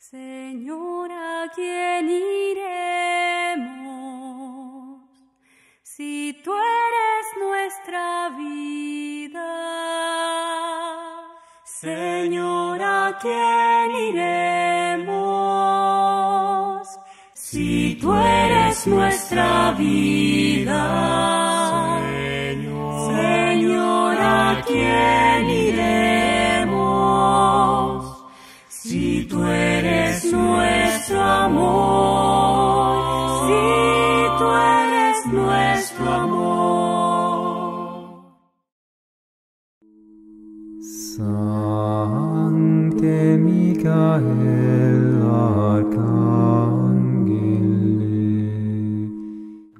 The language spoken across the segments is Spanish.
Señora, ¿a quién iremos? Si tú eres nuestra vida. Señora, ¿a quién iremos? Si tú eres nuestra vida. Señor, ¿a quién iremos? tú eres nuestro amor, si tú eres nuestro amor.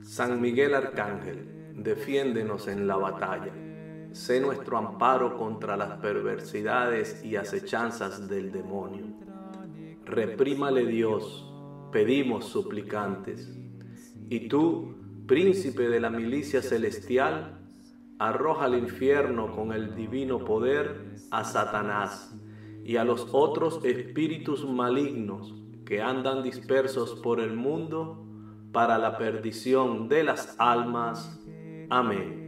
San Miguel Arcángel, defiéndenos en la batalla. Sé nuestro amparo contra las perversidades y acechanzas del demonio reprímale Dios, pedimos suplicantes. Y tú, príncipe de la milicia celestial, arroja al infierno con el divino poder a Satanás y a los otros espíritus malignos que andan dispersos por el mundo para la perdición de las almas. Amén.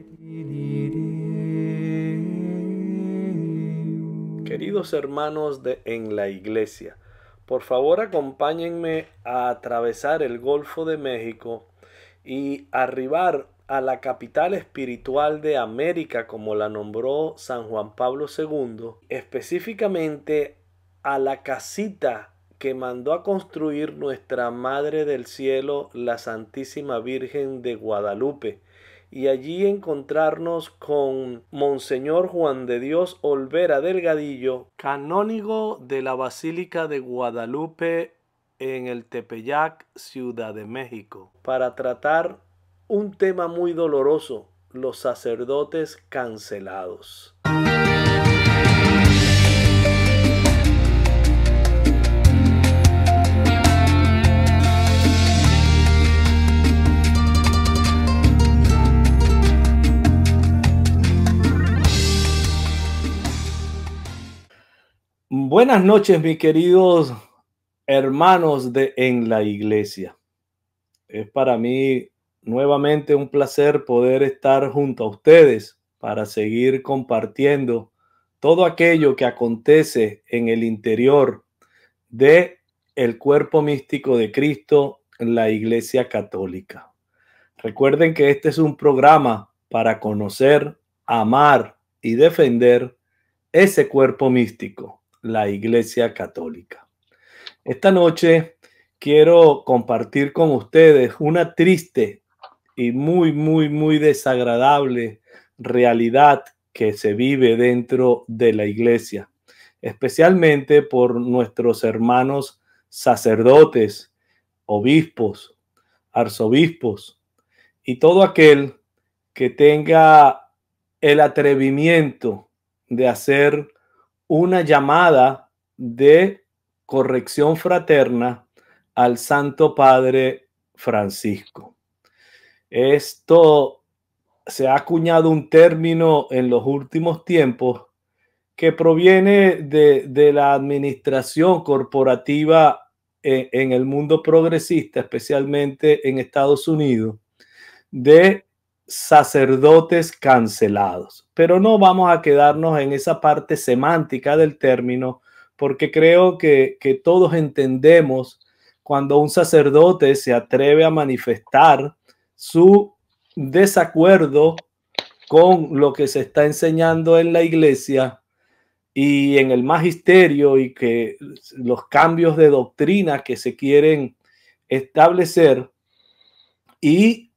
Queridos hermanos de en la iglesia, por favor, acompáñenme a atravesar el Golfo de México y arribar a la capital espiritual de América, como la nombró San Juan Pablo II, específicamente a la casita que mandó a construir nuestra Madre del Cielo, la Santísima Virgen de Guadalupe, y allí encontrarnos con Monseñor Juan de Dios Olvera Delgadillo, canónigo de la Basílica de Guadalupe en el Tepeyac, Ciudad de México, para tratar un tema muy doloroso, los sacerdotes cancelados. Buenas noches, mis queridos hermanos de En la Iglesia. Es para mí nuevamente un placer poder estar junto a ustedes para seguir compartiendo todo aquello que acontece en el interior de el cuerpo místico de Cristo, en la Iglesia Católica. Recuerden que este es un programa para conocer, amar y defender ese cuerpo místico la Iglesia Católica. Esta noche quiero compartir con ustedes una triste y muy, muy, muy desagradable realidad que se vive dentro de la iglesia, especialmente por nuestros hermanos sacerdotes, obispos, arzobispos y todo aquel que tenga el atrevimiento de hacer una llamada de corrección fraterna al Santo Padre Francisco. Esto se ha acuñado un término en los últimos tiempos que proviene de, la administración corporativa eh, en el mundo progresista, especialmente en Estados Unidos, de sacerdotes cancelados pero no vamos a quedarnos en esa parte semántica del término, porque creo que, todos entendemos cuando un sacerdote se atreve a manifestar su desacuerdo con lo que se está enseñando en la iglesia y en el magisterio y que los cambios de doctrina que se quieren establecer y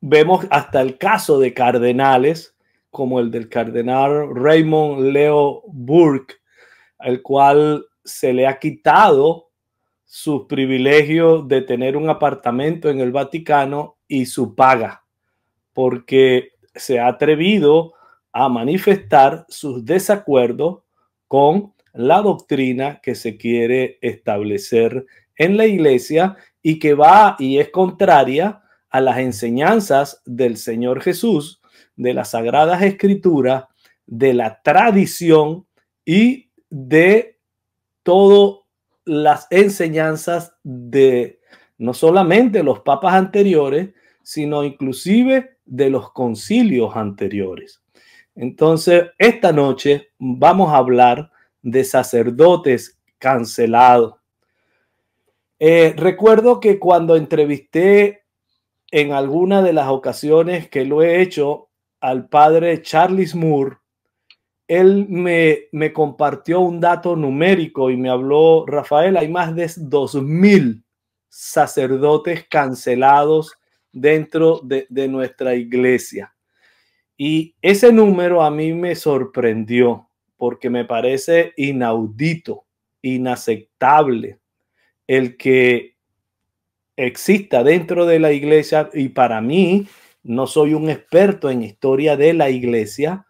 vemos hasta el caso de cardenales como el del cardenal Raymond Leo Burke, al cual se le ha quitado sus privilegios de tener un apartamento en el Vaticano y su paga, porque se ha atrevido a manifestar sus desacuerdos con la doctrina que se quiere establecer en la iglesia y que va y es contraria a las enseñanzas del Señor Jesús, de las sagradas escrituras, de la tradición y de todas las enseñanzas de no solamente los papas anteriores, sino inclusive de los concilios anteriores. Entonces, esta noche vamos a hablar de sacerdotes cancelados. Eh, recuerdo que cuando entrevisté en alguna de las ocasiones que lo he hecho al padre Charles Moore, él me, compartió un dato numérico y me habló, Rafael, hay más de 2.000 sacerdotes cancelados dentro de, de nuestra iglesia. Y ese número a mí me sorprendió porque me parece inaudito, inaceptable el que exista dentro de la iglesia y para mí no soy un experto en historia de la iglesia,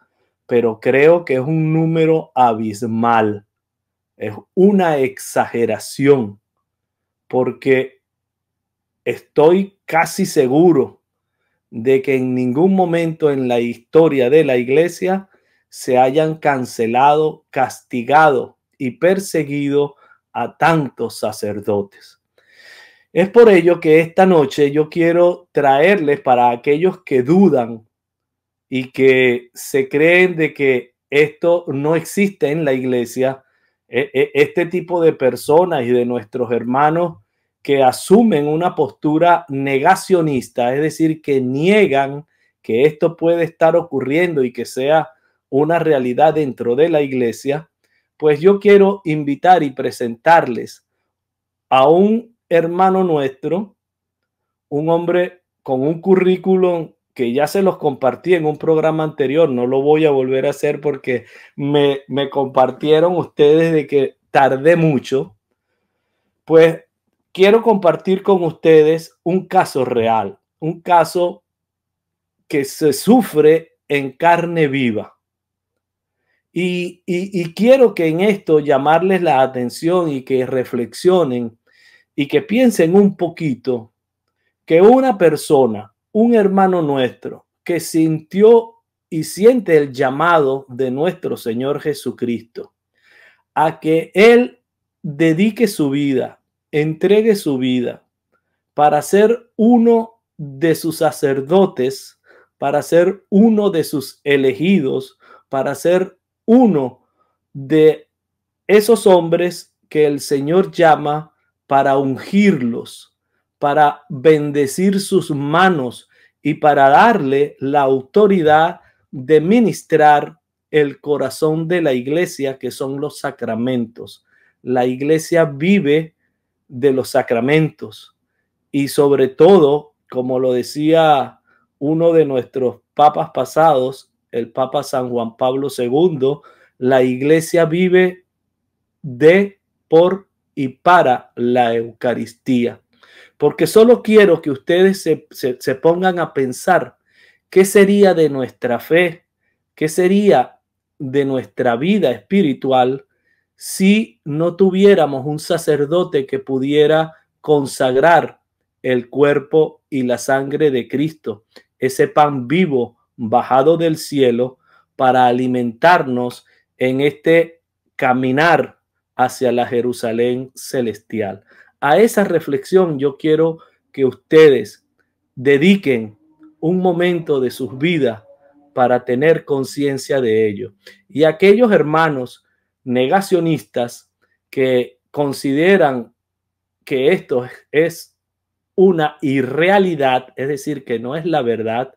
pero creo que es un número abismal. Es una exageración, porque estoy casi seguro de que en ningún momento en la historia de la iglesia se hayan cancelado, castigado y perseguido a tantos sacerdotes. Es por ello que esta noche yo quiero traerles para aquellos que dudan y que se creen de que esto no existe en la iglesia, e, e, este tipo de personas y de nuestros hermanos que asumen una postura negacionista, es decir, que niegan que esto puede estar ocurriendo y que sea una realidad dentro de la iglesia, pues yo quiero invitar y presentarles a un hermano nuestro, un hombre con un currículum que ya se los compartí en un programa anterior, no lo voy a volver a hacer porque me, me compartieron ustedes de que tardé mucho, pues quiero compartir con ustedes un caso real, un caso que se sufre en carne viva. Y, y, y quiero que en esto llamarles la atención y que reflexionen y que piensen un poquito que una persona, un hermano nuestro, que sintió y siente el llamado de nuestro Señor Jesucristo a que Él dedique su vida, entregue su vida para ser uno de sus sacerdotes, para ser uno de sus elegidos, para ser uno de esos hombres que el Señor llama para ungirlos, para bendecir sus manos y para darle la autoridad de ministrar el corazón de la iglesia, que son los sacramentos. La iglesia vive de los sacramentos y sobre todo, como lo decía uno de nuestros papas pasados, el Papa San Juan Pablo II, la iglesia vive de, por y para la Eucaristía. Porque solo quiero que ustedes se, se pongan a pensar qué sería de nuestra fe, qué sería de nuestra vida espiritual si no tuviéramos un sacerdote que pudiera consagrar el cuerpo y la sangre de Cristo, ese pan vivo bajado del cielo para alimentarnos en este caminar hacia la Jerusalén celestial. A esa reflexión yo quiero que ustedes dediquen un momento de sus vidas para tener conciencia de ello. Y aquellos hermanos negacionistas que consideran que esto es una irrealidad, es decir, que no es la verdad,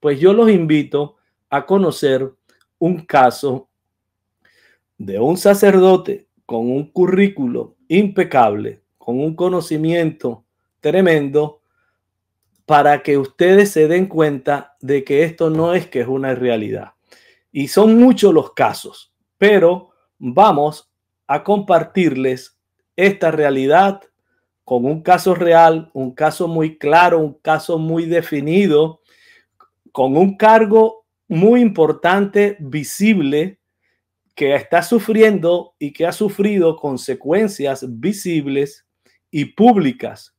pues yo los invito a conocer un caso de un sacerdote con un currículo impecable, con un conocimiento tremendo, para que ustedes se den cuenta de que esto no es que es una realidad. Y son muchos los casos, pero vamos a compartirles esta realidad con un caso real, un caso muy claro, un caso muy definido, con un cargo muy importante, visible, que está sufriendo y que ha sufrido consecuencias visibles y públicas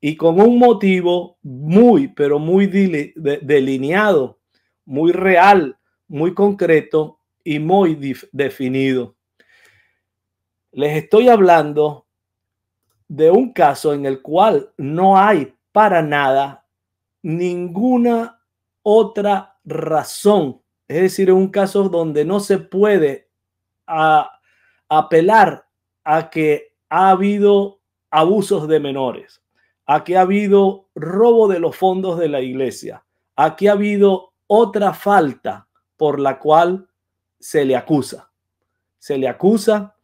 y con un motivo muy, pero muy delineado, muy real, muy concreto y muy definido. Les estoy hablando de un caso en el cual no hay para nada ninguna otra razón. Es decir, un caso donde no se puede a apelar a que ha habido abusos de menores, a que ha habido robo de los fondos de la iglesia, a que ha habido otra falta por la cual se le acusa. Se le acusa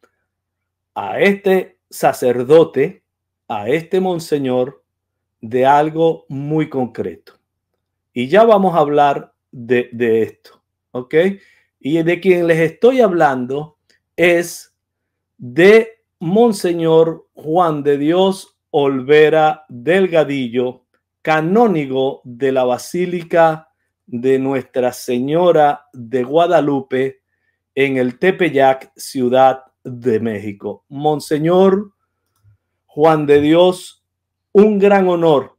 a este sacerdote, a este monseñor, de algo muy concreto. Y ya vamos a hablar de, esto, ¿ok? Y de quien les estoy hablando es de Monseñor Juan de Dios Olvera Delgadillo, canónigo de la Basílica de Nuestra Señora de Guadalupe en el Tepeyac, Ciudad de México. Monseñor Juan de Dios, un gran honor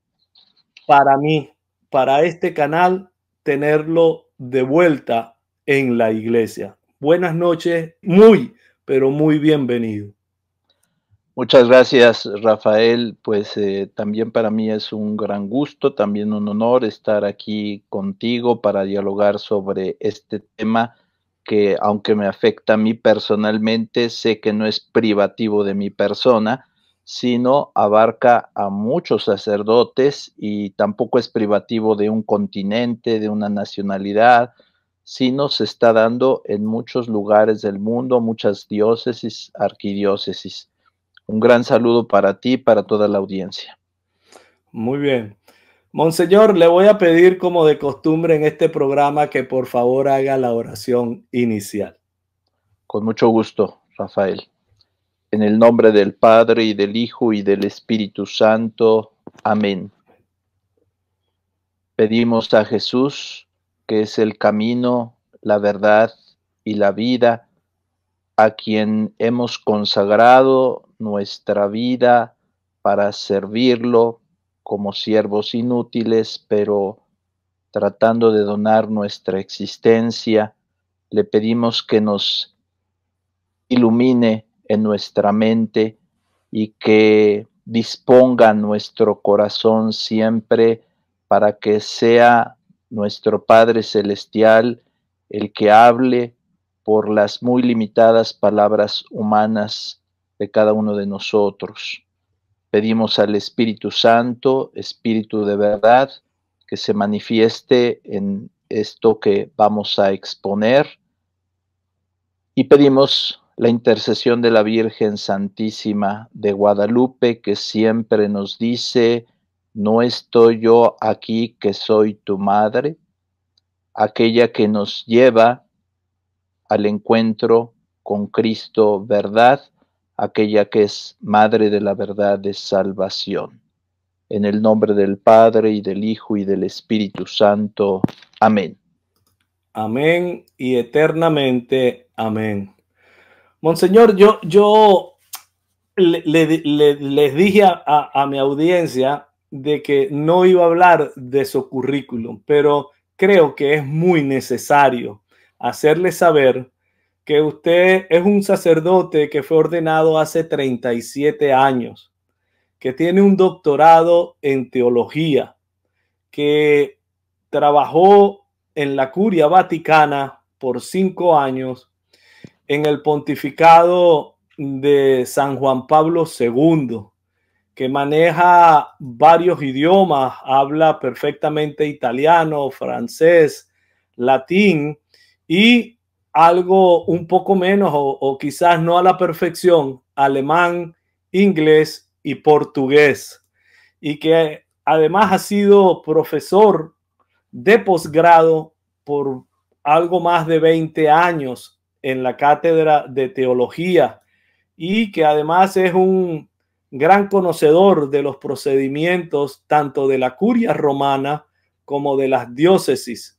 para mí, para este canal, tenerlo de vuelta en la iglesia buenas noches, muy, pero muy bienvenido. Muchas gracias, Rafael. Pues eh, también para mí es un gran gusto, también un honor estar aquí contigo para dialogar sobre este tema que, aunque me afecta a mí personalmente, sé que no es privativo de mi persona, sino abarca a muchos sacerdotes y tampoco es privativo de un continente, de una nacionalidad, sí nos está dando en muchos lugares del mundo, muchas diócesis, arquidiócesis. Un gran saludo para ti y para toda la audiencia. Muy bien. Monseñor, le voy a pedir como de costumbre en este programa que por favor haga la oración inicial. Con mucho gusto, Rafael. En el nombre del Padre y del Hijo y del Espíritu Santo. Amén. Pedimos a Jesús que es el camino, la verdad y la vida, a quien hemos consagrado nuestra vida para servirlo como siervos inútiles, pero tratando de donar nuestra existencia, le pedimos que nos ilumine en nuestra mente y que disponga nuestro corazón siempre para que sea nuestro Padre Celestial, el que hable por las muy limitadas palabras humanas de cada uno de nosotros. Pedimos al Espíritu Santo, Espíritu de verdad, que se manifieste en esto que vamos a exponer. Y pedimos la intercesión de la Virgen Santísima de Guadalupe, que siempre nos dice, ¿No estoy yo aquí que soy tu madre, aquella que nos lleva al encuentro con Cristo, verdad, aquella que es madre de la verdad de salvación? En el nombre del Padre y del Hijo y del Espíritu Santo. Amén. Amén y eternamente amén. Monseñor, yo, yo les dije a mi audiencia de que no iba a hablar de su currículum, pero creo que es muy necesario hacerle saber que usted es un sacerdote que fue ordenado hace 37 años, que tiene un doctorado en teología, que trabajó en la curia vaticana por cinco años, en el pontificado de San Juan Pablo II, que maneja varios idiomas, habla perfectamente italiano, francés, latín y algo un poco menos o, quizás no a la perfección, alemán, inglés y portugués. Y que además ha sido profesor de posgrado por algo más de 20 años en la cátedra de teología y que además es un gran conocedor de los procedimientos tanto de la curia romana como de las diócesis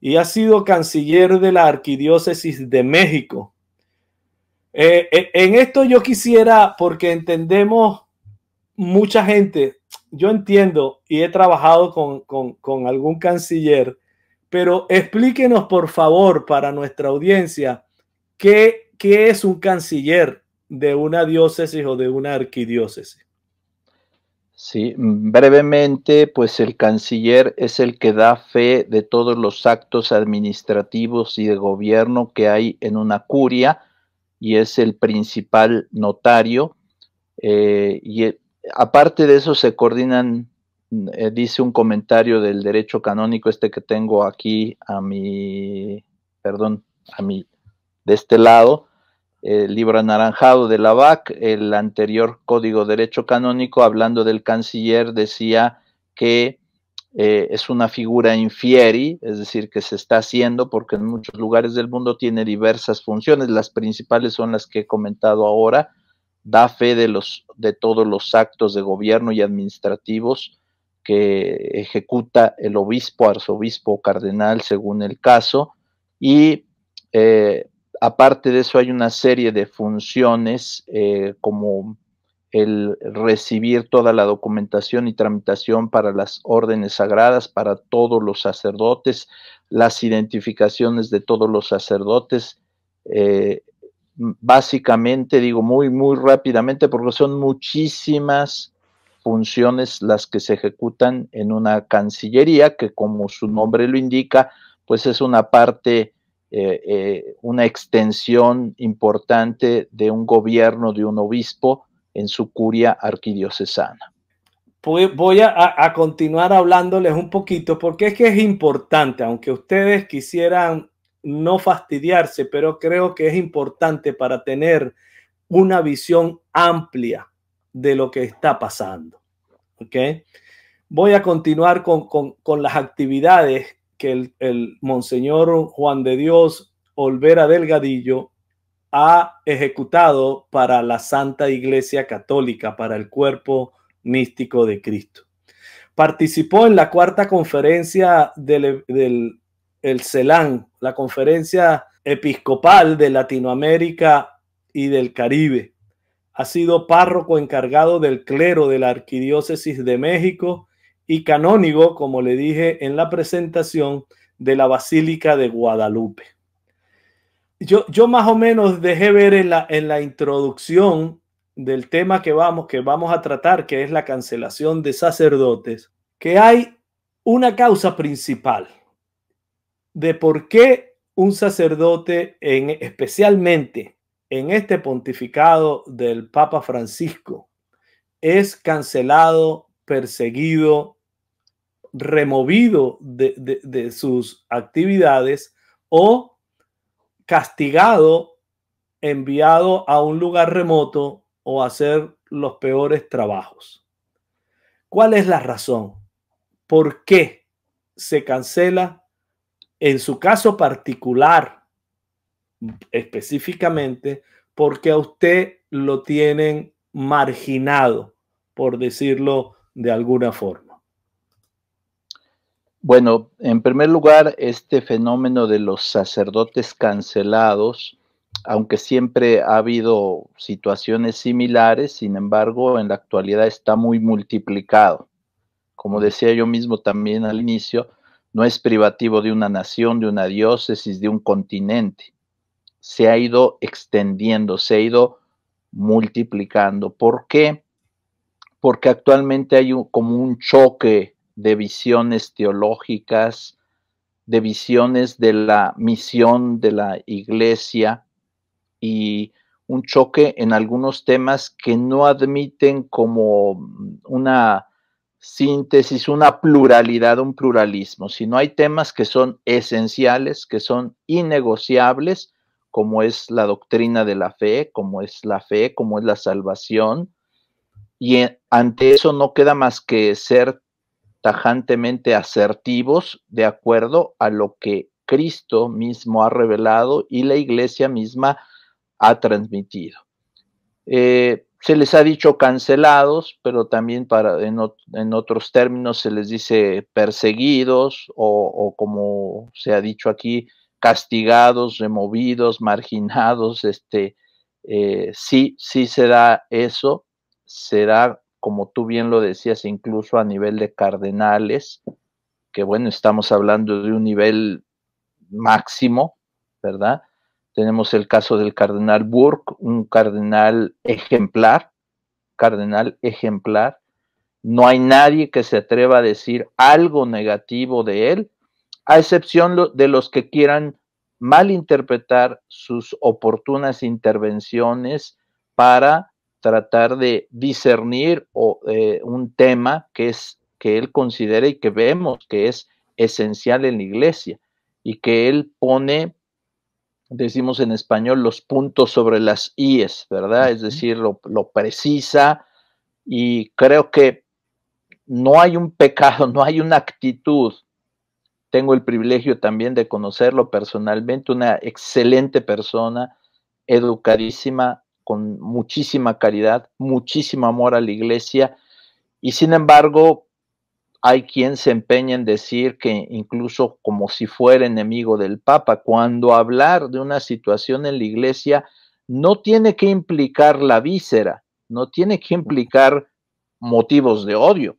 y ha sido canciller de la arquidiócesis de México. Eh, eh, en esto yo quisiera, porque entendemos mucha gente, yo entiendo y he trabajado con, algún canciller, pero explíquenos por favor para nuestra audiencia qué es un canciller de una diócesis o de una arquidiócesis? Sí, brevemente, pues el canciller es el que da fe de todos los actos administrativos y de gobierno que hay en una curia y es el principal notario. Eh, y eh, aparte de eso se coordinan, eh, dice un comentario del derecho canónico este que tengo aquí a mi, perdón, a mi, de este lado, el libro anaranjado de la bac el anterior Código Derecho Canónico, hablando del canciller, decía que eh, es una figura infieri, es decir, que se está haciendo porque en muchos lugares del mundo tiene diversas funciones, las principales son las que he comentado ahora, da fe de, los, de todos los actos de gobierno y administrativos que ejecuta el obispo, arzobispo o cardenal, según el caso, y eh, aparte de eso, hay una serie de funciones eh, como el recibir toda la documentación y tramitación para las órdenes sagradas, para todos los sacerdotes, las identificaciones de todos los sacerdotes. Eh, básicamente, digo muy, muy rápidamente, porque son muchísimas funciones las que se ejecutan en una cancillería que, como su nombre lo indica, pues es una parte eh, eh, una extensión importante de un gobierno de un obispo en su curia arquidiocesana. Voy a, continuar hablándoles un poquito porque es que es importante, aunque ustedes quisieran no fastidiarse, pero creo que es importante para tener una visión amplia de lo que está pasando. Voy a continuar con, con las actividades que el, monseñor Juan de Dios Olvera Delgadillo ha ejecutado para la Santa Iglesia Católica, para el cuerpo místico de Cristo. Participó en la cuarta conferencia del, del CELAN, la conferencia episcopal de Latinoamérica y del Caribe. Ha sido párroco encargado del clero de la Arquidiócesis de México y canónigo, como le dije en la presentación, de la Basílica de Guadalupe. Yo, yo más o menos dejé ver en la, en la introducción del tema que vamos, que vamos a tratar, que es la cancelación de sacerdotes, que hay una causa principal de por qué un sacerdote, en, especialmente en este pontificado del Papa Francisco, es cancelado perseguido, removido de, sus actividades o castigado, enviado a un lugar remoto o a hacer los peores trabajos. ¿Cuál es la razón? ¿Por qué se cancela en su caso particular específicamente? Porque a usted lo tienen marginado, por decirlo de alguna forma? Bueno, en primer lugar, este fenómeno de los sacerdotes cancelados, aunque siempre ha habido situaciones similares, sin embargo, en la actualidad está muy multiplicado. Como decía yo mismo también al inicio, no es privativo de una nación, de una diócesis, de un continente. Se ha ido extendiendo, se ha ido multiplicando. ¿Por qué? porque actualmente hay como un choque de visiones teológicas, de visiones de la misión de la iglesia y un choque en algunos temas que no admiten como una síntesis, una pluralidad, un pluralismo, sino hay temas que son esenciales, que son innegociables, como es la doctrina de la fe, como es la fe, como es la salvación, y eh, ante eso no queda más que ser tajantemente asertivos de acuerdo a lo que Cristo mismo ha revelado y la iglesia misma ha transmitido. Eh, se les ha dicho cancelados, pero también para, en, otros términos se les dice perseguidos o, como se ha dicho aquí, castigados, removidos, marginados. Este, eh, sí, sí se da eso será como tú bien lo decías, incluso a nivel de cardenales, que bueno, estamos hablando de un nivel máximo, ¿verdad? Tenemos el caso del cardenal Burke, un cardenal ejemplar, cardenal ejemplar. No hay nadie que se atreva a decir algo negativo de él, a excepción de los que quieran malinterpretar sus oportunas intervenciones para tratar de discernir eh, un tema que es que él considera y que vemos que es esencial en la iglesia y que él pone decimos en español los puntos sobre las IES, ¿verdad? Es decir, lo, lo precisa y creo que no hay un pecado, no hay una actitud. Tengo el privilegio también de conocerlo personalmente, una excelente persona, educadísima, con muchísima caridad, muchísimo amor a la iglesia, y sin embargo hay quien se empeña en decir que incluso como si fuera enemigo del Papa, cuando hablar de una situación en la iglesia no tiene que implicar la víscera, no tiene que implicar motivos de odio.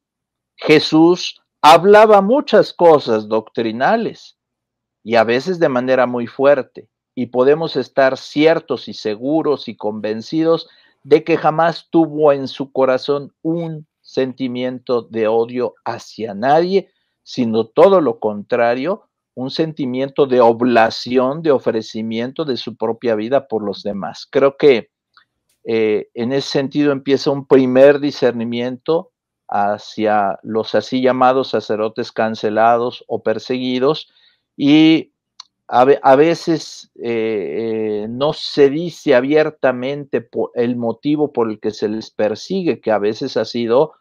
Jesús hablaba muchas cosas doctrinales y a veces de manera muy fuerte y podemos estar ciertos y seguros y convencidos de que jamás tuvo en su corazón un sentimiento de odio hacia nadie, sino todo lo contrario, un sentimiento de oblación, de ofrecimiento de su propia vida por los demás. Creo que eh, en ese sentido empieza un primer discernimiento hacia los así llamados sacerdotes cancelados o perseguidos y a, veces eh, eh, no se dice abiertamente el motivo por el que se les persigue, que a veces ha sido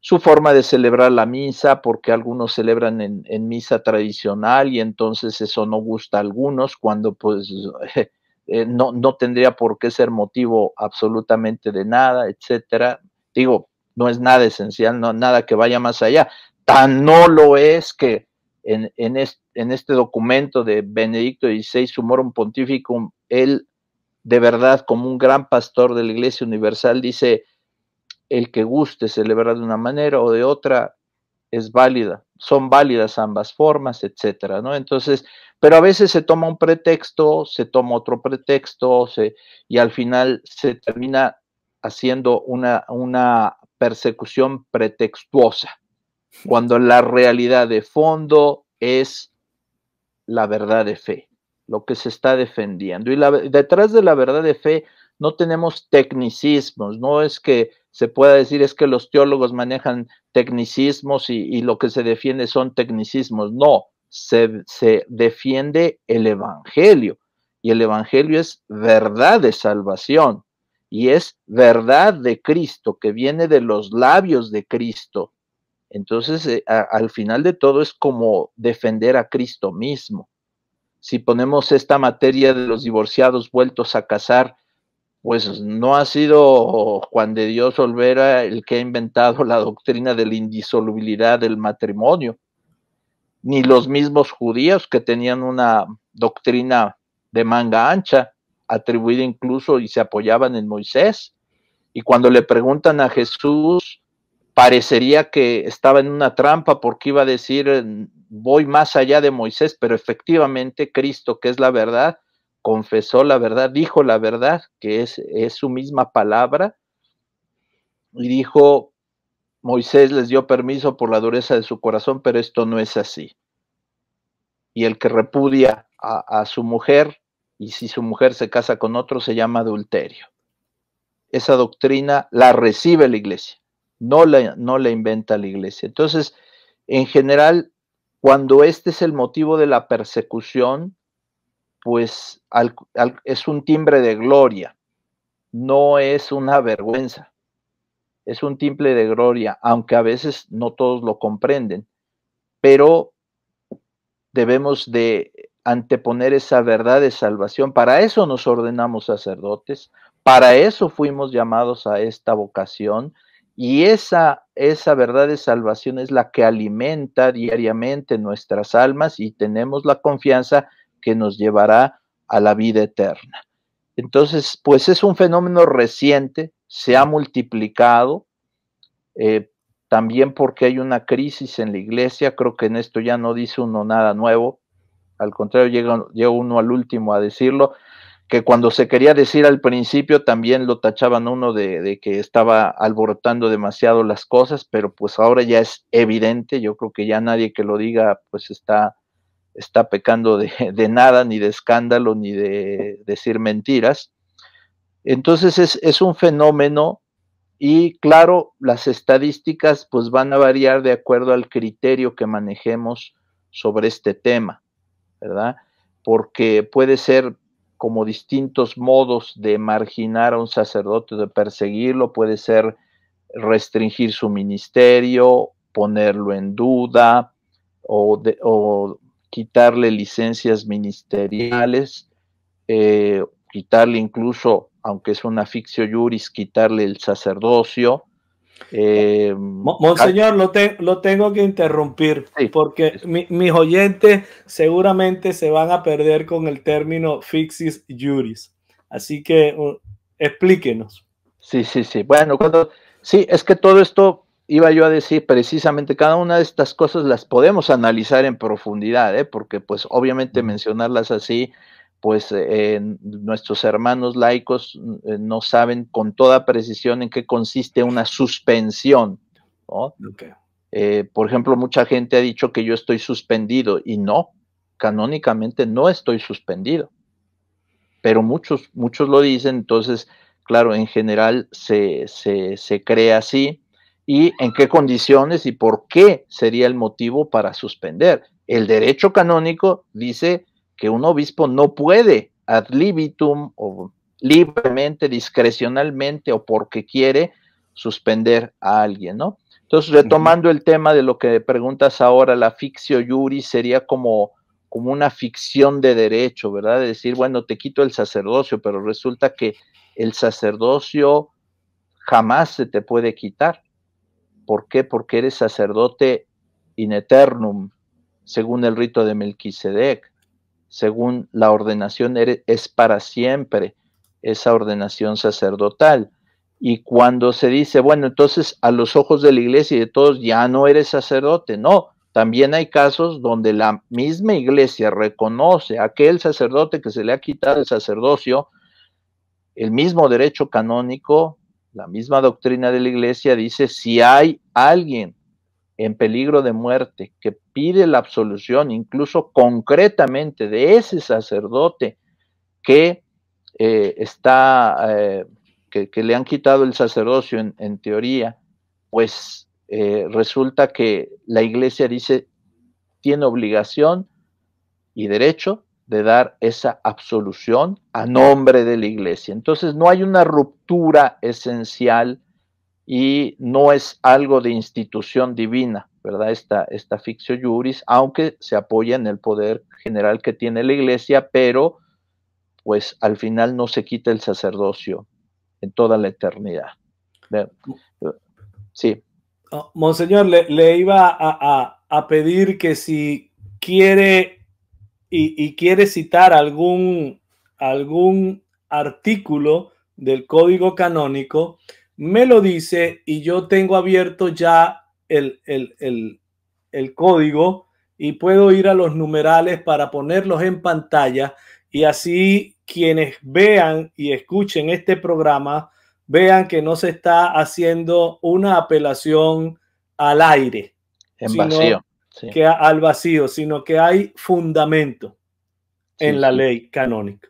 su forma de celebrar la misa, porque algunos celebran en, misa tradicional y entonces eso no gusta a algunos, cuando pues eh, no, no tendría por qué ser motivo absolutamente de nada, etcétera. Digo, no es nada esencial, no, nada que vaya más allá. Tan no lo es que en, en, este documento de Benedicto XVI, Sumorum Pontificum, él de verdad como un gran pastor de la Iglesia Universal dice, el que guste celebrar de una manera o de otra es válida, son válidas ambas formas, etcétera, ¿no? Entonces, pero a veces se toma un pretexto, se toma otro pretexto, se, y al final se termina haciendo una persecución pretextuosa cuando la realidad de fondo es la verdad de fe, lo que se está defendiendo. Y detrás de la verdad de fe no tenemos tecnicismos, no es que se pueda decir es que los teólogos manejan tecnicismos y, lo que se defiende son tecnicismos, no, se defiende el Evangelio y el Evangelio es verdad de salvación y es verdad de Cristo que viene de los labios de Cristo entonces, eh, al final de todo es como defender a Cristo mismo. Si ponemos esta materia de los divorciados vueltos a casar, pues no ha sido Juan de Dios Olvera el que ha inventado la doctrina de la indisolubilidad del matrimonio, ni los mismos judíos que tenían una doctrina de manga ancha, atribuida incluso y se apoyaban en Moisés. Y cuando le preguntan a Jesús, parecería que estaba en una trampa porque iba a decir, eh, voy más allá de Moisés, pero efectivamente Cristo, que es la verdad, confesó la verdad, dijo la verdad, que es, es su misma palabra, y dijo, Moisés les dio permiso por la dureza de su corazón, pero esto no es así. Y el que repudia a, a su mujer, y si su mujer se casa con otro, se llama adulterio. Esa doctrina la recibe la iglesia no la, inventa la iglesia. Entonces, en general, cuando este es el motivo de la persecución, pues es un timbre de gloria, no es una vergüenza, es un timbre de gloria, aunque a veces no todos lo comprenden, pero debemos de anteponer esa verdad de salvación. Para eso nos ordenamos sacerdotes, para eso fuimos llamados a esta vocación, y esa, esa verdad de salvación es la que alimenta diariamente nuestras almas y tenemos la confianza que nos llevará a la vida eterna. Entonces, pues es un fenómeno reciente, se ha multiplicado, eh, también porque hay una crisis en la iglesia, creo que en esto ya no dice uno nada nuevo, al contrario, llega, llega uno al último a decirlo, que cuando se quería decir al principio también lo tachaban uno de, que estaba alborotando demasiado las cosas, pero pues ahora ya es evidente, yo creo que ya nadie que lo diga pues está, está pecando de, nada, ni de escándalo, ni de decir mentiras. Entonces es, es un fenómeno y claro, las estadísticas pues van a variar de acuerdo al criterio que manejemos sobre este tema, ¿verdad? Porque puede ser como distintos modos de marginar a un sacerdote, de perseguirlo, puede ser restringir su ministerio, ponerlo en duda o, quitarle licencias ministeriales, eh, quitarle incluso, aunque es un aficio juris, quitarle el sacerdocio. Eh, monseñor, lo, lo, tengo que interrumpir porque mi, mis oyentes seguramente se van a perder con el término fixis juris. Así que explíquenos. Sí, sí, sí. Bueno, cuando, sí, es que todo esto iba yo a decir precisamente, cada una de estas cosas las podemos analizar en profundidad, ¿eh? porque pues obviamente mencionarlas así pues eh, nuestros hermanos laicos eh, no saben con toda precisión en qué consiste una suspensión. Eh, por ejemplo, mucha gente ha dicho que yo estoy suspendido y no, canónicamente no estoy suspendido. Pero muchos, muchos lo dicen, entonces, claro, en general se, se, se cree así. ¿Y en qué condiciones y por qué sería el motivo para suspender? El derecho canónico dice que un obispo no puede ad libitum o libremente, discrecionalmente o porque quiere suspender a alguien, ¿no? Entonces, retomando el tema de lo que preguntas ahora, la fictio iuri sería como, como una ficción de derecho, ¿verdad? De decir, bueno, te quito el sacerdocio, pero resulta que el sacerdocio jamás se te puede quitar. ¿Por qué? Porque eres sacerdote in eternum, según el rito de Melquisedec según la ordenación, es para siempre esa ordenación sacerdotal. Y cuando se dice, bueno, entonces a los ojos de la iglesia y de todos ya no eres sacerdote, no, también hay casos donde la misma iglesia reconoce a aquel sacerdote que se le ha quitado el sacerdocio, el mismo derecho canónico, la misma doctrina de la iglesia dice, si hay alguien en peligro de muerte, que pide la absolución incluso concretamente de ese sacerdote que eh, está, eh, que, le han quitado el sacerdocio en, teoría, pues eh, resulta que la iglesia dice, tiene obligación y derecho de dar esa absolución a nombre de la iglesia. Entonces no hay una ruptura esencial y no es algo de institución divina, ¿verdad? Esta, esta ficción juris, aunque se apoya en el poder general que tiene la iglesia, pero pues al final no se quita el sacerdocio en toda la eternidad. Eh, sí. Ah, monseñor, le, iba a, pedir que si quiere y, quiere citar algún, algún artículo del código canónico, me lo dice y yo tengo abierto ya el, código y puedo ir a los numerales para ponerlos en pantalla y así quienes vean y escuchen este programa vean que no se está haciendo una apelación al aire. En vacío. Que al vacío, sino que hay fundamento en la ley canónica.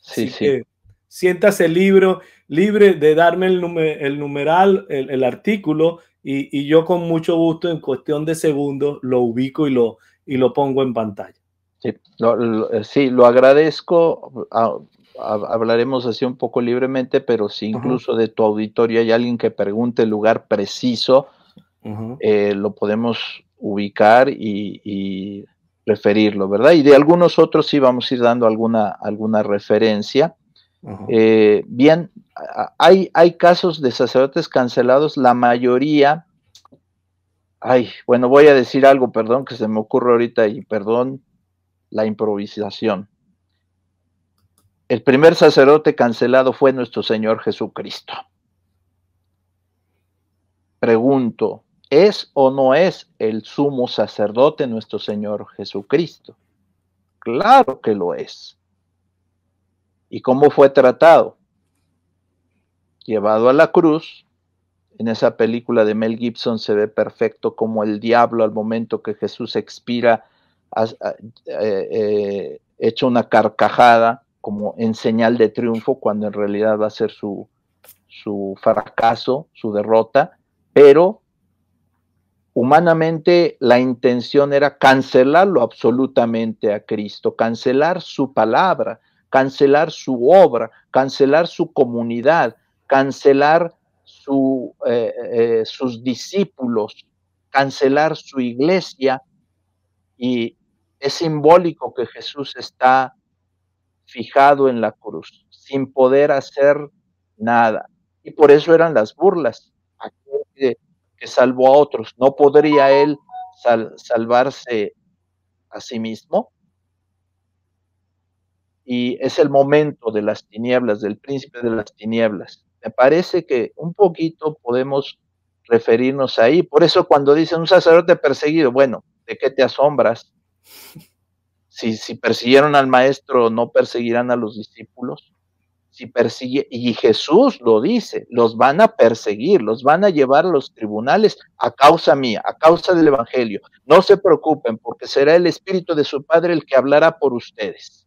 Sí, sí siéntase libre, libre de darme el, el numeral, el, artículo, y, y, yo con mucho gusto, en cuestión de segundos, lo ubico y lo, y lo pongo en pantalla. Sí, lo, eh, sí, lo agradezco. Ah, hablaremos así un poco libremente, pero si incluso de tu auditorio hay alguien que pregunte el lugar preciso, eh, lo podemos ubicar y, y referirlo, ¿verdad? Y de algunos otros sí vamos a ir dando alguna, alguna referencia. Eh, bien, hay, hay casos de sacerdotes cancelados, la mayoría, ay, bueno, voy a decir algo, perdón, que se me ocurre ahorita y perdón la improvisación. El primer sacerdote cancelado fue nuestro Señor Jesucristo. Pregunto, ¿es o no es el sumo sacerdote nuestro Señor Jesucristo? Claro que lo es. ¿Y cómo fue tratado? Llevado a la cruz, en esa película de Mel Gibson se ve perfecto como el diablo al momento que Jesús expira, hecho eh, eh, una carcajada como en señal de triunfo, cuando en realidad va a ser su, su fracaso, su derrota, pero humanamente la intención era cancelarlo absolutamente a Cristo, cancelar su palabra, cancelar su obra, cancelar su comunidad, cancelar su, eh, eh, sus discípulos, cancelar su iglesia. Y es simbólico que Jesús está fijado en la cruz, sin poder hacer nada. Y por eso eran las burlas, que, salvó a otros. No podría él salvarse a sí mismo y es el momento de las tinieblas, del príncipe de las tinieblas. Me parece que un poquito podemos referirnos ahí. Por eso cuando dicen un sacerdote perseguido, bueno, ¿de qué te asombras? Si, si persiguieron al maestro, no perseguirán a los discípulos. Si persigue, y Jesús lo dice, los van a perseguir, los van a llevar a los tribunales a causa mía, a causa del Evangelio. No se preocupen porque será el Espíritu de su Padre el que hablará por ustedes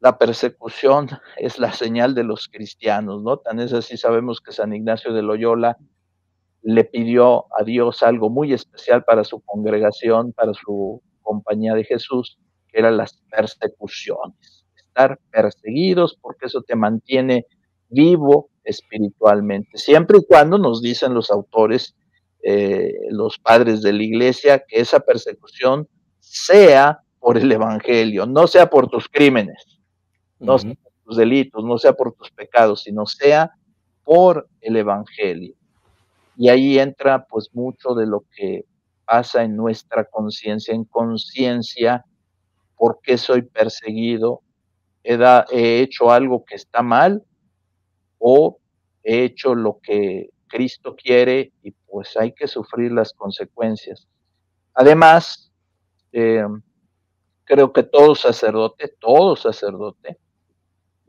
la persecución es la señal de los cristianos, ¿no? Tan es así, sabemos que San Ignacio de Loyola le pidió a Dios algo muy especial para su congregación, para su compañía de Jesús, que eran las persecuciones, estar perseguidos porque eso te mantiene vivo espiritualmente, siempre y cuando nos dicen los autores, eh, los padres de la iglesia, que esa persecución sea por el Evangelio, no sea por tus crímenes, no sea por tus delitos, no sea por tus pecados, sino sea por el Evangelio. Y ahí entra pues mucho de lo que pasa en nuestra conciencia, en conciencia, por qué soy perseguido, he, he hecho algo que está mal o he hecho lo que Cristo quiere y pues hay que sufrir las consecuencias. Además, eh, creo que todo sacerdote, todo sacerdote,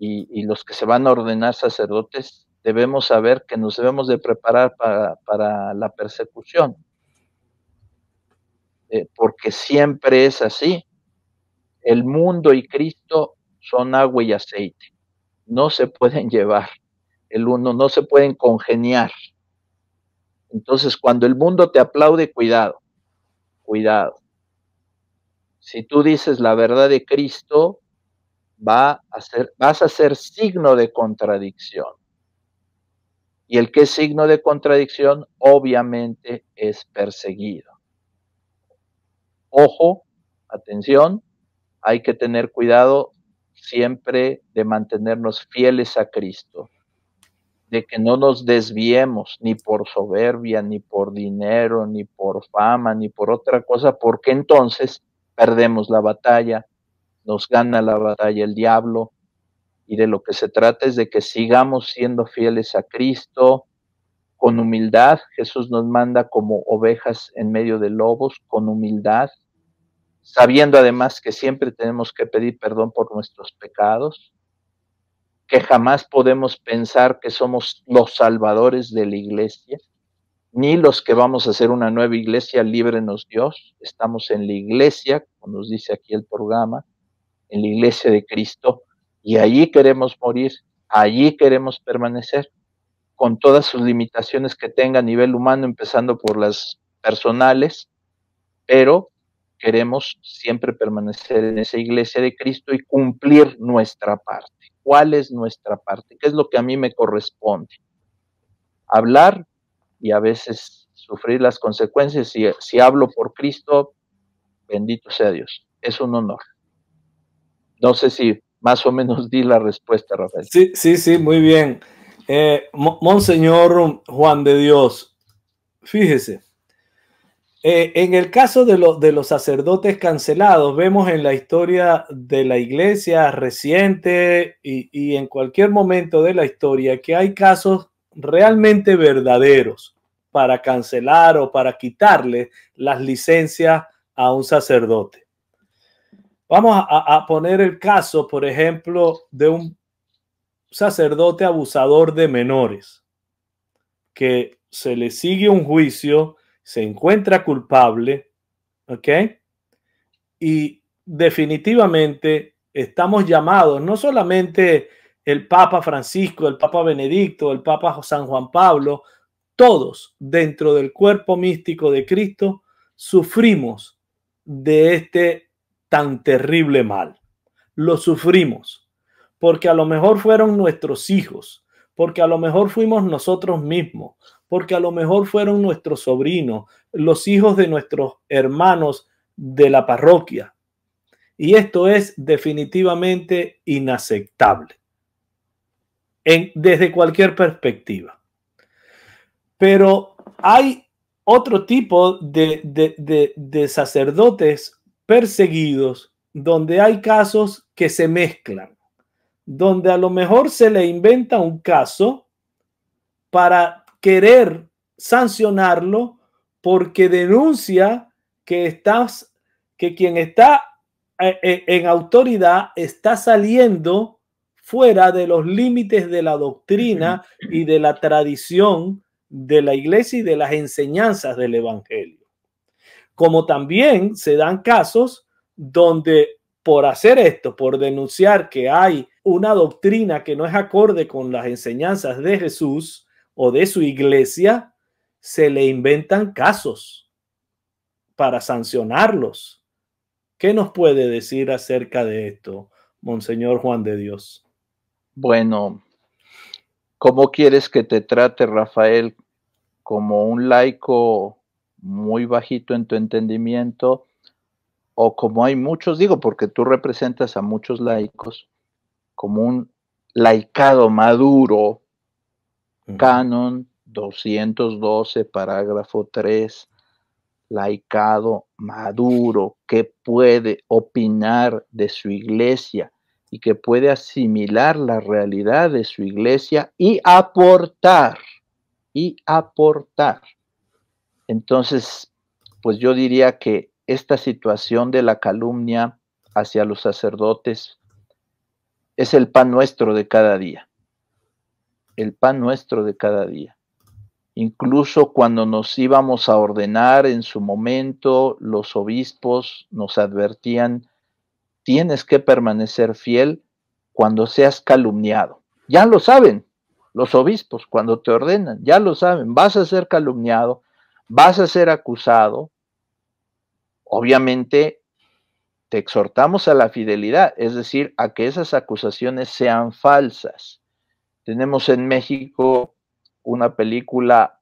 y, los que se van a ordenar sacerdotes, debemos saber que nos debemos de preparar para, la persecución, eh, porque siempre es así. El mundo y Cristo son agua y aceite, no se pueden llevar el uno, no se pueden congeniar. Entonces, cuando el mundo te aplaude, cuidado, cuidado. Si tú dices la verdad de Cristo, va a ser, vas a ser signo de contradicción. Y el que es signo de contradicción obviamente es perseguido. Ojo, atención, hay que tener cuidado siempre de mantenernos fieles a Cristo, de que no nos desviemos ni por soberbia, ni por dinero, ni por fama, ni por otra cosa, porque entonces perdemos la batalla nos gana la batalla el diablo y de lo que se trata es de que sigamos siendo fieles a Cristo con humildad. Jesús nos manda como ovejas en medio de lobos, con humildad, sabiendo además que siempre tenemos que pedir perdón por nuestros pecados, que jamás podemos pensar que somos los salvadores de la iglesia, ni los que vamos a hacer una nueva iglesia, líbrenos Dios, estamos en la iglesia, como nos dice aquí el programa, en la iglesia de Cristo, y allí queremos morir, allí queremos permanecer, con todas sus limitaciones que tenga a nivel humano, empezando por las personales, pero queremos siempre permanecer en esa iglesia de Cristo y cumplir nuestra parte. ¿Cuál es nuestra parte? ¿Qué es lo que a mí me corresponde? Hablar y a veces sufrir las consecuencias. Si, si hablo por Cristo, bendito sea Dios. Es un honor. No sé si más o menos di la respuesta, Rafael. Sí, sí, sí, muy bien. Eh, Monseñor Juan de Dios, fíjese, eh, en el caso de, de los sacerdotes cancelados, vemos en la historia de la iglesia reciente y en cualquier momento de la historia que hay casos realmente verdaderos para cancelar o para quitarle las licencias a un sacerdote. Vamos a, poner el caso, por ejemplo, de un sacerdote abusador de menores que se le sigue un juicio, se encuentra culpable, ¿ok? Y definitivamente estamos llamados, no solamente el Papa Francisco, el Papa Benedicto, el Papa San Juan Pablo, todos dentro del cuerpo místico de Cristo sufrimos de este tan terrible mal. Lo sufrimos porque a lo mejor fueron nuestros hijos, porque a lo mejor fuimos nosotros mismos, porque a lo mejor fueron nuestros sobrinos, los hijos de nuestros hermanos de la parroquia. Y esto es definitivamente inaceptable en, desde cualquier perspectiva. Pero hay otro tipo de, de sacerdotes perseguidos, donde hay casos que se mezclan, donde a lo mejor se le inventa un caso para querer sancionarlo porque denuncia que estás que quien está eh, eh, en autoridad está saliendo fuera de los límites de la doctrina y de la tradición de la iglesia y de las enseñanzas del evangelio como también se dan casos donde por hacer esto, por denunciar que hay una doctrina que no es acorde con las enseñanzas de Jesús o de su iglesia, se le inventan casos para sancionarlos. ¿Qué nos puede decir acerca de esto, Monseñor Juan de Dios? Bueno, ¿cómo quieres que te trate, Rafael? ¿Como un laico muy bajito en tu entendimiento, o como hay muchos, digo, porque tú representas a muchos laicos, como un laicado maduro, canon 212, parágrafo 3, laicado maduro, que puede opinar de su iglesia y que puede asimilar la realidad de su iglesia y aportar, y aportar entonces, pues yo diría que esta situación de la calumnia hacia los sacerdotes es el pan nuestro de cada día, el pan nuestro de cada día. Incluso cuando nos íbamos a ordenar en su momento, los obispos nos advertían, tienes que permanecer fiel cuando seas calumniado. Ya lo saben los obispos cuando te ordenan, ya lo saben, vas a ser calumniado, vas a ser acusado, obviamente te exhortamos a la fidelidad, es decir, a que esas acusaciones sean falsas. Tenemos en México una película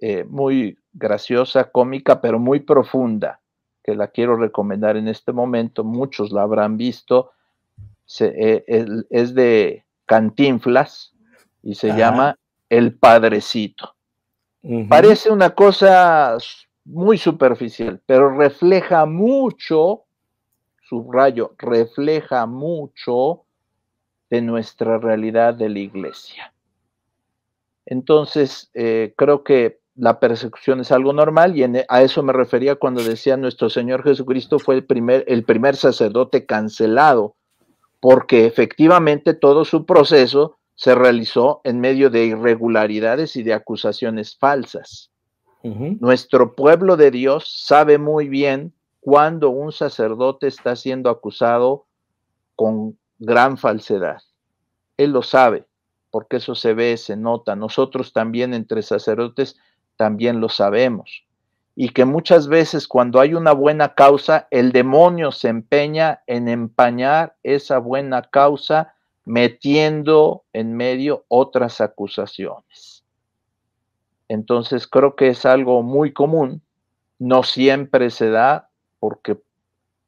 eh, muy graciosa, cómica, pero muy profunda, que la quiero recomendar en este momento, muchos la habrán visto, eh, es de Cantinflas y se llama El Padrecito. Parece una cosa muy superficial, pero refleja mucho, subrayo, refleja mucho de nuestra realidad de la iglesia. Entonces, eh, creo que la persecución es algo normal y e, a eso me refería cuando decía nuestro Señor Jesucristo fue el primer, el primer sacerdote cancelado, porque efectivamente todo su proceso se realizó en medio de irregularidades y de acusaciones falsas. Nuestro pueblo de Dios sabe muy bien cuando un sacerdote está siendo acusado con gran falsedad. Él lo sabe, porque eso se ve, se nota. Nosotros también entre sacerdotes también lo sabemos. Y que muchas veces cuando hay una buena causa, el demonio se empeña en empañar esa buena causa metiendo en medio otras acusaciones. Entonces creo que es algo muy común, no siempre se da porque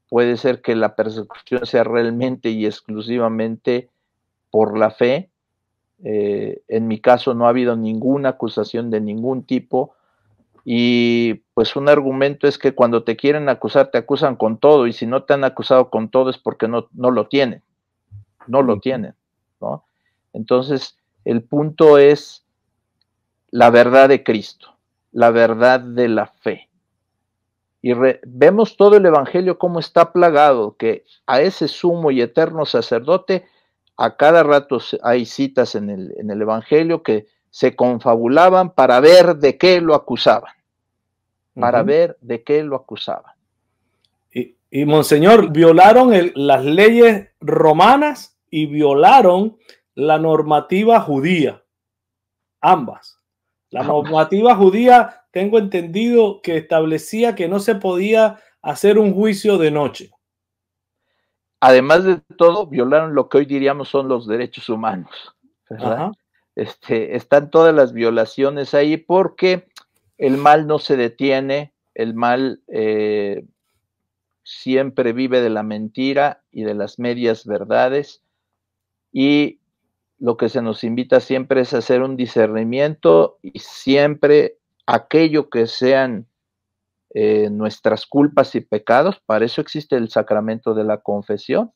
puede ser que la persecución sea realmente y exclusivamente por la fe. Eh, en mi caso no ha habido ninguna acusación de ningún tipo y pues un argumento es que cuando te quieren acusar te acusan con todo y si no te han acusado con todo es porque no, no lo tienen no lo tienen, ¿no? Entonces, el punto es la verdad de Cristo, la verdad de la fe. Y vemos todo el Evangelio como está plagado, que a ese sumo y eterno sacerdote, a cada rato hay citas en el, en el Evangelio que se confabulaban para ver de qué lo acusaban, para ver de qué lo acusaban. Y, Monseñor, violaron las leyes romanas y violaron la normativa judía, ambas. La normativa judía, tengo entendido que establecía que no se podía hacer un juicio de noche. Además de todo, violaron lo que hoy diríamos son los derechos humanos. Este, están todas las violaciones ahí porque el mal no se detiene, el mal eh, siempre vive de la mentira y de las medias verdades y lo que se nos invita siempre es hacer un discernimiento y siempre aquello que sean eh, nuestras culpas y pecados, para eso existe el sacramento de la confesión.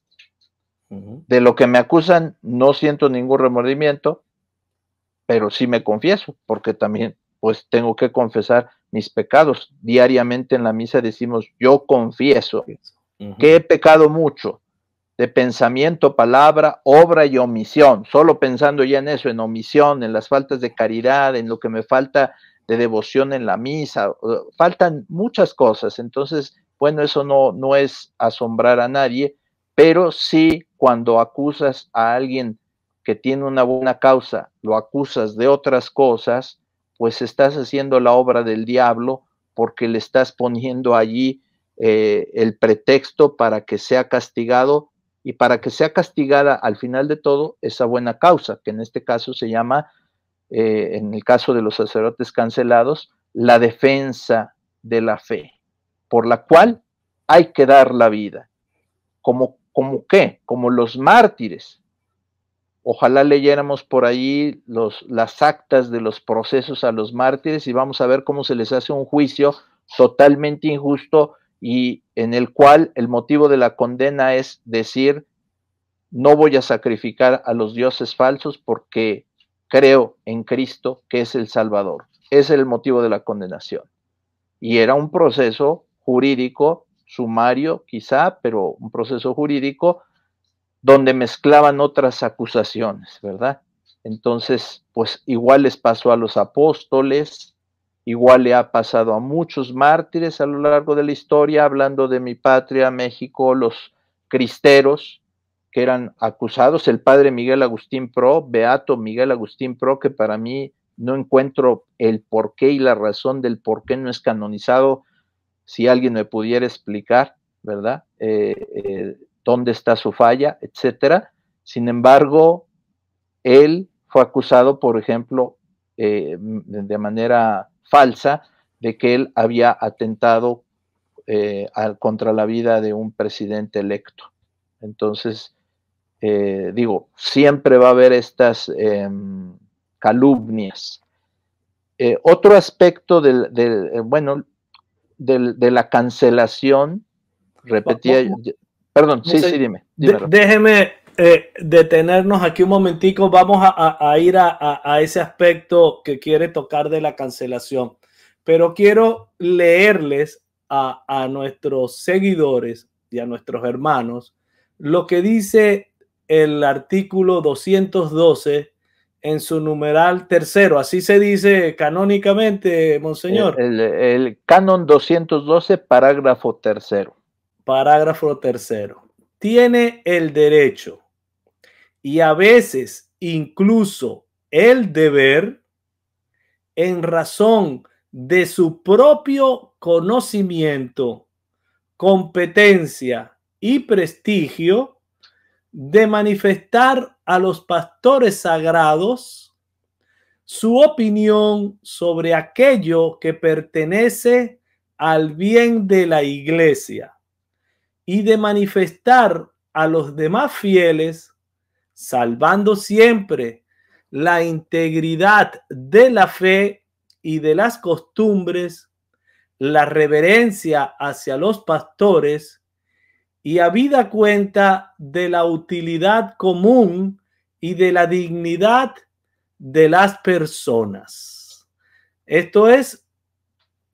De lo que me acusan no siento ningún remordimiento, pero sí me confieso, porque también pues tengo que confesar mis pecados. Diariamente en la misa decimos, yo confieso que he pecado mucho, de pensamiento, palabra, obra y omisión. Solo pensando ya en eso, en omisión, en las faltas de caridad, en lo que me falta de devoción en la misa, faltan muchas cosas. Entonces, bueno, eso no, no es asombrar a nadie, pero sí cuando acusas a alguien que tiene una buena causa, lo acusas de otras cosas, pues estás haciendo la obra del diablo porque le estás poniendo allí eh, el pretexto para que sea castigado y para que sea castigada al final de todo esa buena causa, que en este caso se llama, eh, en el caso de los sacerdotes cancelados, la defensa de la fe, por la cual hay que dar la vida. ¿Como, como qué? Como los mártires. Ojalá leyéramos por ahí los, las actas de los procesos a los mártires y vamos a ver cómo se les hace un juicio totalmente injusto y en el cual el motivo de la condena es decir, no voy a sacrificar a los dioses falsos porque creo en Cristo que es el Salvador. Ese es el motivo de la condenación. Y era un proceso jurídico, sumario quizá, pero un proceso jurídico donde mezclaban otras acusaciones, ¿verdad? Entonces, pues igual les pasó a los apóstoles, Igual le ha pasado a muchos mártires a lo largo de la historia, hablando de mi patria, México, los cristeros que eran acusados, el padre Miguel Agustín Pro, Beato Miguel Agustín Pro, que para mí no encuentro el porqué y la razón del por qué no es canonizado, si alguien me pudiera explicar, ¿verdad? Eh, eh, ¿Dónde está su falla, etcétera? Sin embargo, él fue acusado, por ejemplo, eh, de manera falsa de que él había atentado eh, contra la vida de un presidente electo. Entonces, eh, digo, siempre va a haber estas em, calumnias. Eh, otro aspecto del, bueno, de la cancelación, repetía, perdón, sí, sí, dime déjeme eh, detenernos aquí un momentico, vamos a, ir a, ese aspecto que quiere tocar de la cancelación, pero quiero leerles a, nuestros seguidores y a nuestros hermanos lo que dice el artículo 212 en su numeral tercero, así se dice canónicamente, monseñor. El, el canon 212, parágrafo tercero. Parágrafo tercero. Tiene el derecho y a veces incluso el deber en razón de su propio conocimiento, competencia y prestigio de manifestar a los pastores sagrados su opinión sobre aquello que pertenece al bien de la iglesia y de manifestar a los demás fieles salvando siempre la integridad de la fe y de las costumbres, la reverencia hacia los pastores y habida cuenta de la utilidad común y de la dignidad de las personas. Esto es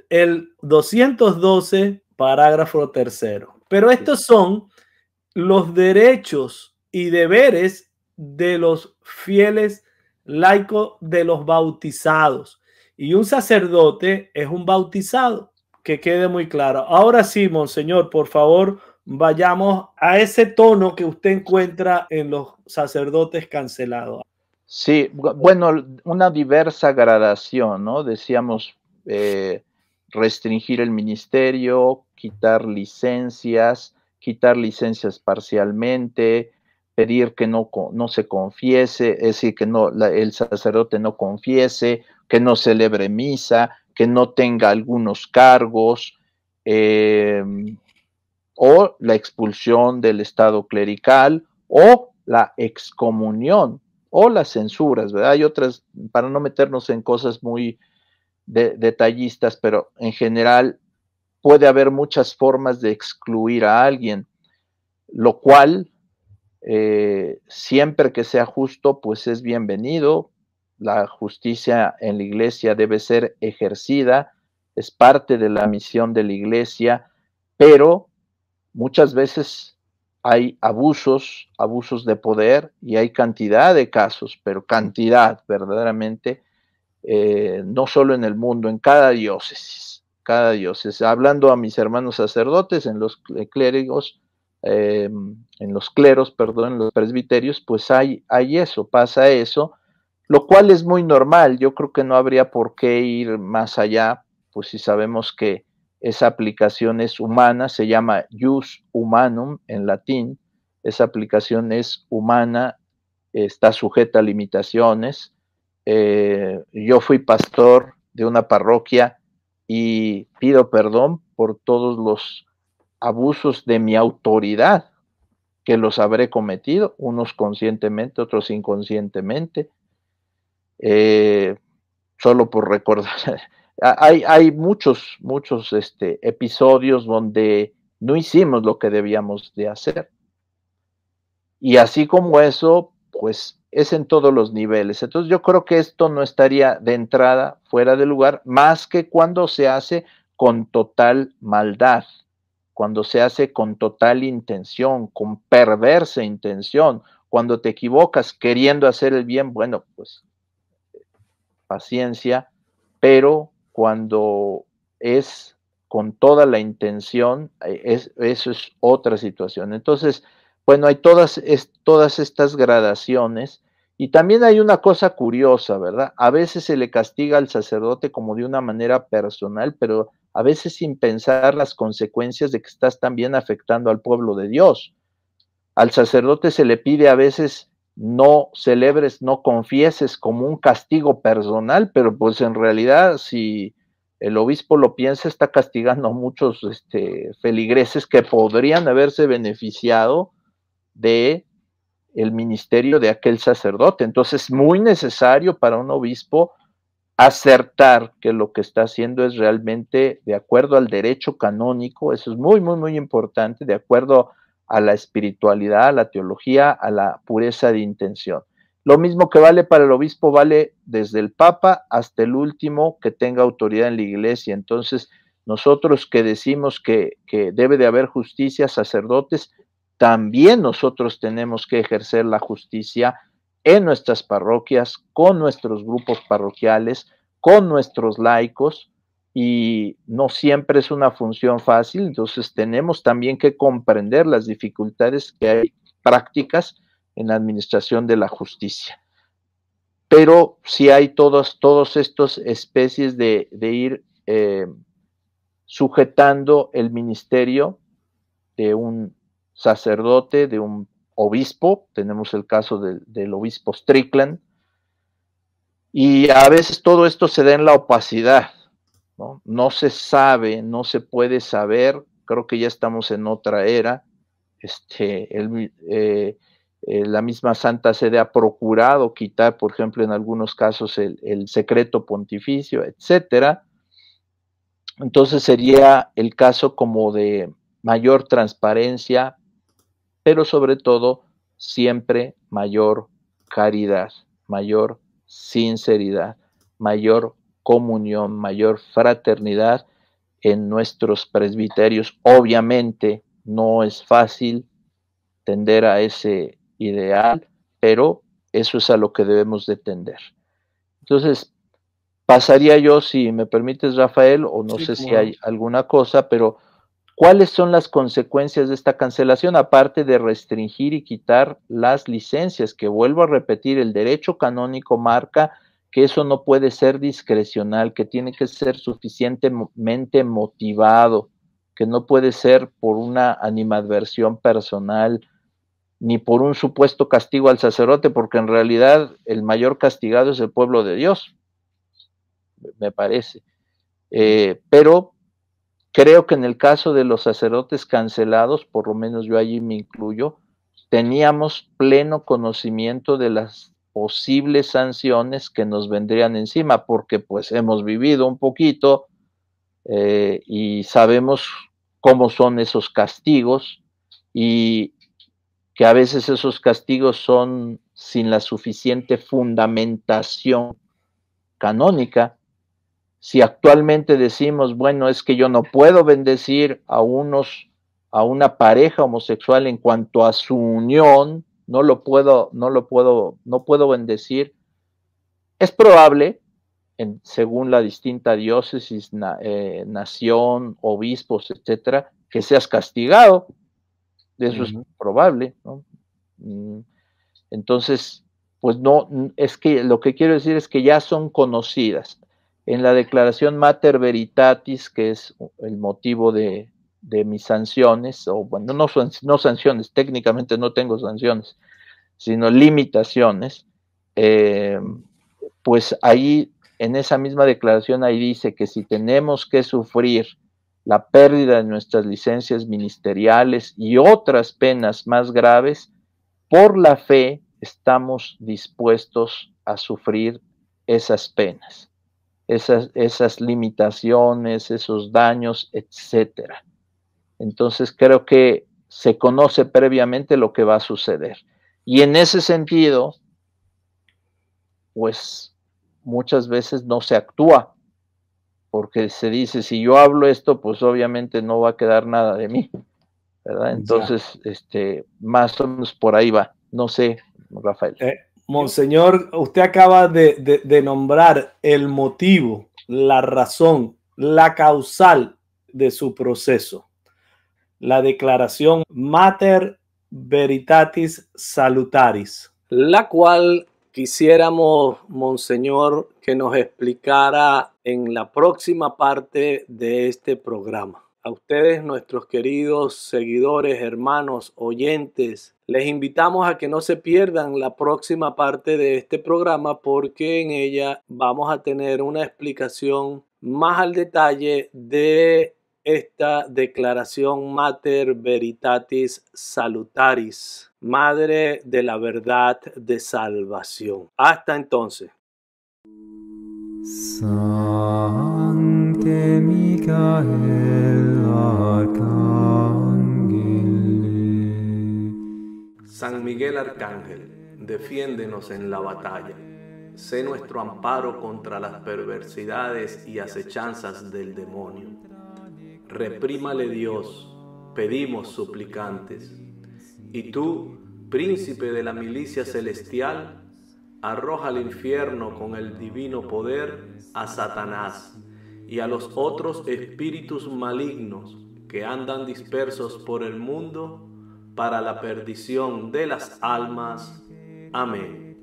el 212, parágrafo tercero. Pero estos son los derechos y deberes de los fieles laicos de los bautizados. Y un sacerdote es un bautizado, que quede muy claro. Ahora sí, monseñor, por favor, vayamos a ese tono que usted encuentra en los sacerdotes cancelados. Sí, bueno, una diversa gradación, ¿no? Decíamos eh, restringir el ministerio, quitar licencias, quitar licencias parcialmente, pedir que no, no se confiese, es decir, que no, el sacerdote no confiese, que no celebre misa, que no tenga algunos cargos, em, o la expulsión del estado clerical, o la excomunión, o las censuras, ¿verdad? Hay otras, para no meternos en cosas muy detallistas, pero en general puede haber muchas formas de excluir a alguien, lo cual eh, siempre que sea justo, pues es bienvenido. La justicia en la iglesia debe ser ejercida, es parte de la misión de la iglesia, pero muchas veces hay abusos, abusos de poder y hay cantidad de casos, pero cantidad verdaderamente, eh, no solo en el mundo, en cada diócesis, cada diócesis. Hablando a mis hermanos sacerdotes, en los clérigos, Em, en los cleros, perdón, en los presbiterios, pues hay, eso, pasa eso, lo cual es muy normal. Yo creo que no habría por qué ir más allá, pues si sabemos que esa aplicación es humana, se llama jus humanum en latín, esa aplicación es humana, está sujeta a limitaciones. Eh, yo fui pastor de una parroquia y pido perdón por todos los abusos de mi autoridad, que los habré cometido, unos conscientemente, otros inconscientemente, eh, solo por recordar. hay, hay, muchos, muchos este, episodios donde no hicimos lo que debíamos de hacer. Y así como eso, pues es en todos los niveles. Entonces yo creo que esto no estaría de entrada fuera de lugar, más que cuando se hace con total maldad, cuando se hace con total intención, con perversa intención, cuando te equivocas queriendo hacer el bien, bueno, pues paciencia, pero cuando es con toda la intención, eh, es, eso es otra situación. Entonces, bueno, hay todas estas gradaciones. Y también hay una cosa curiosa, ¿verdad? A veces se le castiga al sacerdote como de una manera personal, pero a veces sin pensar las consecuencias de que estás también afectando al pueblo de Dios. Al sacerdote se le pide a veces no celebres, no confieses como un castigo personal, pero pues en realidad si el obispo lo piensa, está castigando a muchos este, feligreses que podrían haberse beneficiado de el ministerio de aquel sacerdote. Entonces, es muy necesario para un obispo acertar que lo que está haciendo es realmente de acuerdo al derecho canónico, eso es muy, muy, muy importante, de acuerdo a la espiritualidad, a la teología, a la pureza de intención. Lo mismo que vale para el obispo vale desde el Papa hasta el último que tenga autoridad en la iglesia. Entonces, nosotros que decimos que, debe de haber justicia, sacerdotes, también nosotros tenemos que ejercer la justicia en nuestras parroquias, con nuestros grupos parroquiales, con nuestros laicos, y no siempre es una función fácil, entonces tenemos también que comprender las dificultades que hay prácticas en la administración de la justicia. Pero si hay todas todos estos especies de, ir eh, sujetando el ministerio de un sacerdote, de un obispo, tenemos el caso del obispo Strickland, y a veces todo esto se da en la opacidad, ¿no? se sabe, no se puede saber, creo que ya estamos en otra era, este, eh, eh, la misma Santa Sede ha procurado quitar, por ejemplo, en algunos casos el, el secreto pontificio, etcétera. Entonces sería el caso como de mayor transparencia, pero sobre todo siempre mayor caridad, mayor sinceridad, mayor comunión, mayor fraternidad en nuestros presbiterios. Obviamente no es fácil tender a ese ideal, pero eso es a lo que debemos de tender. Entonces, pasaría yo, si me permites, Rafael, o no sé si hay alguna cosa, pero ¿Cuáles son las consecuencias de esta cancelación? Aparte de restringir y quitar las licencias, que vuelvo a repetir, el derecho canónico marca que eso no puede ser discrecional, que tiene que ser suficientemente motivado, que no puede ser por una animadversión personal ni por un supuesto castigo al sacerdote, porque en realidad el mayor castigado es el pueblo de Dios, me parece. Eh, pero Creo que en el caso de los sacerdotes cancelados, por lo menos yo allí me incluyo, teníamos pleno conocimiento de las posibles sanciones que nos vendrían encima, porque pues hemos vivido un poquito eh, y sabemos cómo son esos castigos y que a veces esos castigos son sin la suficiente fundamentación canónica si actualmente decimos, bueno, es que yo no puedo bendecir a unos, a una pareja homosexual en cuanto a su unión, no lo puedo, no lo puedo, no puedo bendecir, es probable, según la distinta diócesis, eh, nación, obispos, etcétera, que seas castigado. Eso es probable, mm, Entonces, pues no, es que lo que quiero decir es que ya son conocidas en la declaración Mater Veritatis, que es el motivo de, mis sanciones, o bueno, no, sanciones, técnicamente no tengo sanciones, sino limitaciones, eh, pues ahí en esa misma declaración ahí dice que si tenemos que sufrir la pérdida de nuestras licencias ministeriales y otras penas más graves, por la fe estamos dispuestos a sufrir esas penas esas, limitaciones, esos daños, etcétera, Entonces creo que se conoce previamente lo que va a suceder. Y en ese sentido, pues muchas veces no se actúa, porque se dice, si yo hablo esto, pues obviamente no va a quedar nada de mí, Entonces, este, más o menos por ahí va. No sé, Rafael. Eh, Monseñor, usted acaba de, nombrar el motivo, la razón, la causal de su proceso. La declaración Mater Veritatis Salutaris. La cual quisiéramos, Monseñor, que nos explicara en la próxima parte de este programa. A ustedes, nuestros queridos seguidores, hermanos, oyentes, les invitamos a que no se pierdan la próxima parte de este programa porque en ella vamos a tener una explicación más al detalle de esta declaración Mater Veritatis Salutaris, Madre de la Verdad de Salvación. Hasta entonces. San Miguel Arcángel, defiéndenos en la batalla. Sé nuestro amparo contra las perversidades y acechanzas del demonio. Reprímale Dios, pedimos suplicantes. Y tú, príncipe de la milicia celestial, arroja al infierno con el divino poder a Satanás y a los otros espíritus malignos que andan dispersos por el mundo para la perdición de las almas. Amén.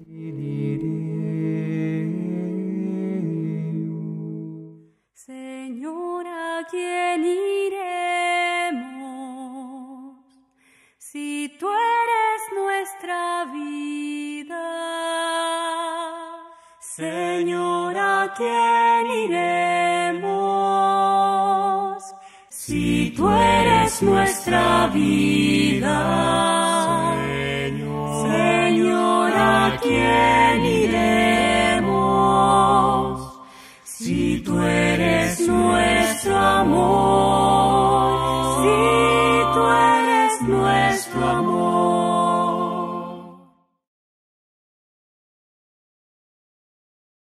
Señor, ¿a quién iremos si tú eres nuestra vida? Señor, ¿a quién iremos? tú eres nuestra vida. Señor, ¿a quién iremos? Si tú eres nuestro amor.